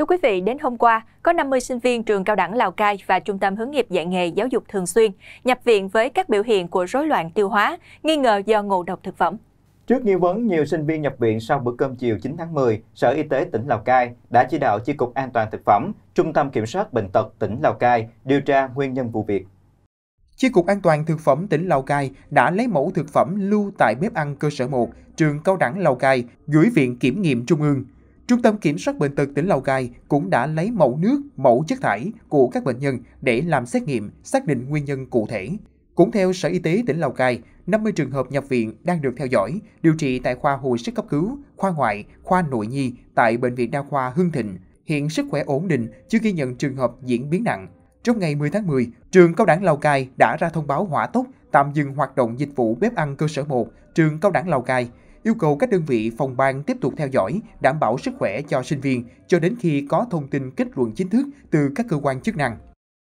Thưa quý vị, đến hôm qua, có 50 sinh viên trường cao đẳng Lào Cai và Trung tâm Hướng nghiệp dạy nghề giáo dục thường xuyên nhập viện với các biểu hiện của rối loạn tiêu hóa, nghi ngờ do ngộ độc thực phẩm. Trước nghi vấn nhiều sinh viên nhập viện sau bữa cơm chiều 9 tháng 10, Sở Y tế tỉnh Lào Cai đã chỉ đạo Chi cục An toàn thực phẩm, Trung tâm Kiểm soát Bệnh tật tỉnh Lào Cai điều tra nguyên nhân vụ việc. Chi cục An toàn thực phẩm tỉnh Lào Cai đã lấy mẫu thực phẩm lưu tại bếp ăn cơ sở 1, trường cao đẳng Lào Cai, gửi Viện Kiểm nghiệm Trung ương. Trung tâm Kiểm soát Bệnh tật tỉnh Lào Cai cũng đã lấy mẫu nước, mẫu chất thải của các bệnh nhân để làm xét nghiệm, xác định nguyên nhân cụ thể. Cũng theo Sở Y tế tỉnh Lào Cai, 50 trường hợp nhập viện đang được theo dõi, điều trị tại khoa hồi sức cấp cứu, khoa ngoại, khoa nội nhi tại Bệnh viện Đa khoa Hưng Thịnh. Hiện sức khỏe ổn định, chưa ghi nhận trường hợp diễn biến nặng. Trong ngày 10 tháng 10, trường cao đẳng Lào Cai đã ra thông báo hỏa tốc tạm dừng hoạt động dịch vụ bếp ăn cơ sở 1, trường cao đẳng Lào Cai yêu cầu các đơn vị phòng ban tiếp tục theo dõi, đảm bảo sức khỏe cho sinh viên cho đến khi có thông tin kết luận chính thức từ các cơ quan chức năng.